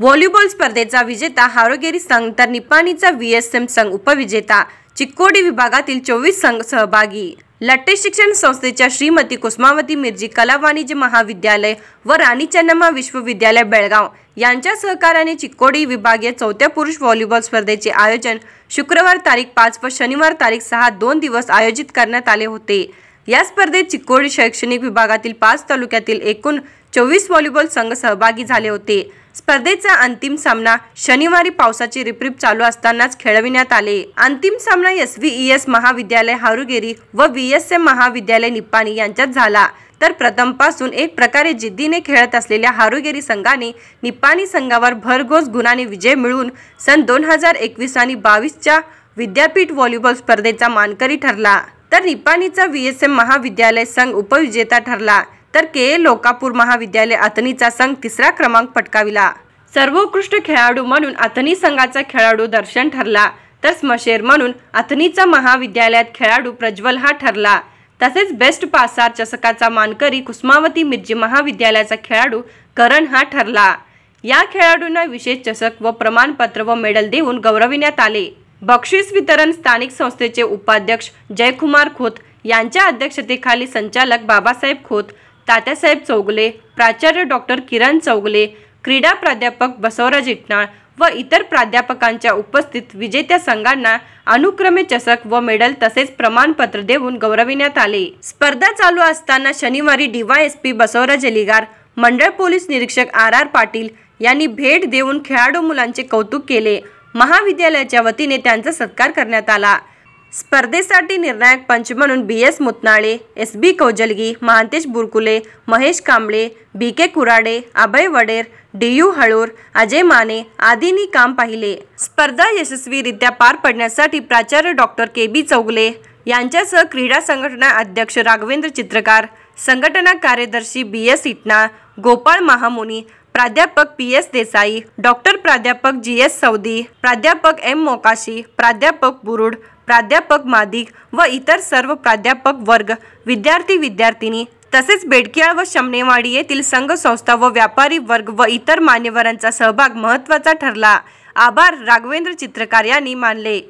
volleyball स्पर्धेचा विजेता हारोगेरी संघ तर निपाणीचा व्ही एस एम संघ उपविजेता चिक्कोडी विभागातील चोवीस संघ सहभागी लट्टे शिक्षण संस्थेच्या श्रीमती कुसमावती मिरजी कला वाणिज्य महाविद्यालय व राणी चन्नम्मा विश्वविद्यालय बेळगाव यांच्या सहकार्याने चिक्कोडी विभागीय चौथ्या पुरुष व्हॉलीबॉल स्पर्धेचे आयोजन शुक्रवार तारीख पाच व शनिवार तारीख सहा दोन दिवस आयोजित करण्यात आले होते या स्पर्धेत चिकोडी शैक्षणिक विभागातील पाच तालुक्यातील एकूण चोवीस व्हॉलीबॉल संघ सहभागी झाले होते स्पर्धेचा अंतिम सामना शनिवारी पावसाची रिपरिप चालू असतानाच खेळविण्यात आले अंतिम सामना एस व्ही एस महाविद्यालय हारुगेरी व व्ही एस एम महाविद्यालय निप्पाणी यांच्यात झाला तर प्रथमपासून एक प्रकारे जिद्दीने खेळत असलेल्या हारुगेरी संघाने निप्पाणी संघावर भरघोस गुणाने विजय मिळवून सन दोन हजार एकवीस आणि बावीसच्या विद्यापीठ व्हॉलीबॉल स्पर्धेचा मानकरी ठरला तर निपाणीचा व्ही एस एम महाविद्यालय संघ उपविजेता ठरला तर के लोकापूर महाविद्यालय अतनीचा संघ तिसरा क्रमांक पटकाविला सर्वोत्कृष्ट खेळाडू म्हणून अतनी संघाचा खेळाडू दर्शन ठरला तर स्मशेर म्हणून अतनीचा महाविद्यालयात खेळाडू प्रज्वल हा ठरला तसेच बेस्ट पासार चषकाचा मानकरी कुस्मावती मिर्जी महाविद्यालयाचा खेळाडू करण हा ठरला या खेळाडूंना विशेष चषक व प्रमाणपत्र व मेडल देऊन गौरविण्यात आले बक्षीस वितरण स्थानिक संस्थेचे उपाध्यक्ष जयकुमार खोत यांच्या अध्यक्षतेखाली संचालक बाबासाहेब खोत तात्यासाहेब चौगले प्राचार्य डॉक्टर किरण चौगले क्रीडा प्राध्यापक बसवराज इटनाळ व इतर प्राध्यापकांच्या उपस्थित विजेत्या संघांना अनुक्रमे चषक व मेडल तसेच प्रमाणपत्र देऊन गौरविण्यात आले स्पर्धा चालू असताना शनिवारी पी बसवराज अलिगार मंडळ पोलीस निरीक्षक आर आर पाटील यांनी भेट देऊन खेळाडू मुलांचे कौतुक केले महाविद्यालयाच्या वतीने त्यांचा सत्कार करण्यात आला स्पर्धेसाठी निर्णायक पंच म्हणून B S Mutnale S B Kaujalgi Mahantesh Burkule Mahesh Kamble B K Kurade Abhay Vader D U Halur Ajay Mane आदींनी काम पाहिले स्पर्धा यशस्वीरित्या पार पडण्यासाठी प्राचार्य डॉक्टर के बी चौगले यांच्यासह क्रीडा संघटना अध्यक्ष राघवेंद्र चित्रकार संघटना कार्यदर्शी बी एस इटना गोपाळ महामुनी प्राध्यापक पी एस देसाई डॉक्टर प्राध्यापक जी एस सौदी प्राध्यापक एम मोकाशी प्राध्यापक बुरुड प्राध्यापक मादिक व इतर सर्व प्राध्यापक वर्ग विद्यार्थी विद्यार्थिनी तसेच बेडकियाळ व शमनेवाडी येथील संघ संस्था व व्यापारी वर्ग व इतर मान्यवरांचा सहभाग महत्त्वाचा ठरला आभार राघवेंद्र चित्रकार यांनी मानले